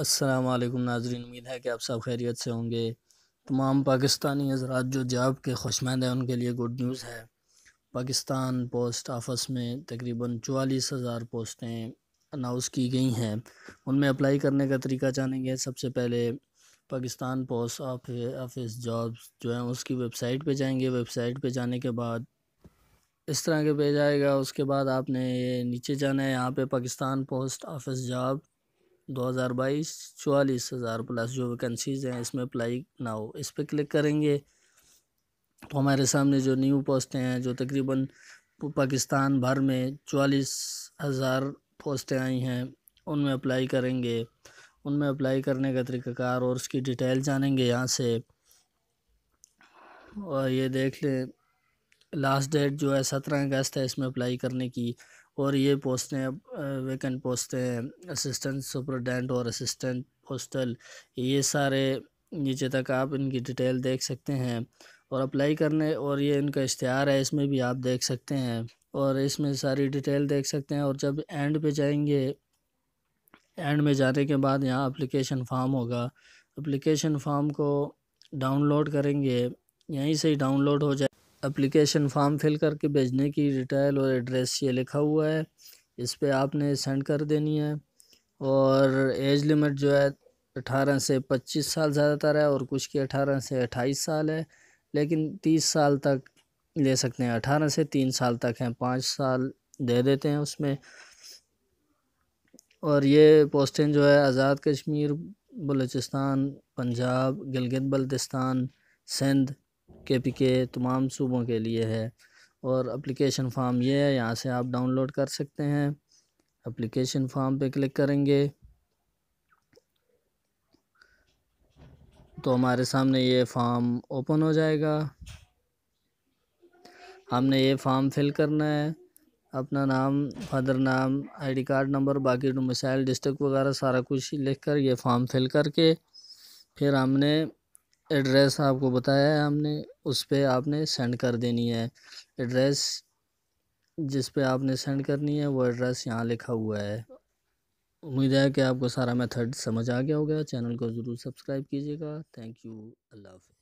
असलकुम नाजरीन उम्मीद है कि आप सब खैरियत से होंगे तमाम पाकिस्तानी हजरात जो जॉब के खुशमंद हैं उनके लिए गुड न्यूज़ है पाकिस्तान पोस्ट ऑफिस में तकरीबन चवालीस हज़ार पोस्टें अनाउंस की गई हैं उनमें अप्लाई करने का तरीका जानेंगे सबसे पहले पाकिस्तान पोस्ट ऑफिस जॉब जो हैं उसकी वेबसाइट पर जाएंगे वेबसाइट पर जाने के बाद इस तरह के पेज आएगा उसके बाद आपने नीचे जाना है यहाँ पे पाकिस्तान पोस्ट ऑफिस जॉब दो हज़ार बाईस चवालीस हज़ार प्लस जो वैकेंसीज़ हैं इसमें अप्लाई नाउ इस पर क्लिक करेंगे तो हमारे सामने जो न्यू पोस्टें हैं जो तकरीबन पाकिस्तान भर में चवालीस हज़ार पोस्टें आई हैं उनमें अप्लाई करेंगे उनमें अप्लाई करने का तरीक़ाकार और उसकी डिटेल जानेंगे यहाँ से और ये देख लें लास्ट डेट जो है सत्रह अगस्त है इसमें अप्लाई करने की और ये पोस्टें वैकेंट पोस्टें असिस्टेंट सुपरडेंट और असिस्टेंट पोस्टल ये सारे नीचे तक आप इनकी डिटेल देख सकते हैं और अप्लाई करने और ये इनका इश्तहार है इसमें भी आप देख सकते हैं और इसमें सारी डिटेल देख सकते हैं और जब एंड पे जाएंगे एंड में जाने के बाद यहाँ अप्लीकेशन फ़ाम होगा अप्लीकेशन फॉर्म को डाउनलोड करेंगे यहीं से ही डाउनलोड हो जाए अप्लीकेशन फॉर्म फिल करके भेजने की डिटेल और एड्रेस ये लिखा हुआ है इस पर आपने सेंड कर देनी है और एज लिमिट जो है अठारह से पच्चीस साल ज़्यादातर है और कुछ की अठारह से अट्ठाईस साल है लेकिन तीस साल तक ले सकते हैं अठारह से तीन साल तक हैं पाँच साल दे देते हैं उसमें और ये पोस्टें जो है आज़ाद कश्मीर बलूचिस्तान पंजाब गिलगित बल्तिस्तान सिंध के पी के तमाम सूबों के लिए है और अप्लीकेशन फ़ाम ये है यहाँ से आप डाउनलोड कर सकते हैं अप्लीकेशन फ़ाम पे क्लिक करेंगे तो हमारे सामने ये फॉर्म ओपन हो जाएगा हमने ये फॉर्म फिल करना है अपना नाम फादर नाम आईडी कार्ड नंबर बाकी मिसाइल डिस्ट्रिक्ट वगैरह सारा कुछ लिख कर ये फॉर्म फिल करके फिर हमने एड्रेस आपको बताया है हमने उस पर आपने सेंड कर देनी है एड्रेस जिस पे आपने सेंड करनी है वो एड्रेस यहाँ लिखा हुआ है उम्मीद है कि आपको सारा मेथड समझ आ गया होगा चैनल को ज़रूर सब्सक्राइब कीजिएगा थैंक यू अल्लाह हाफ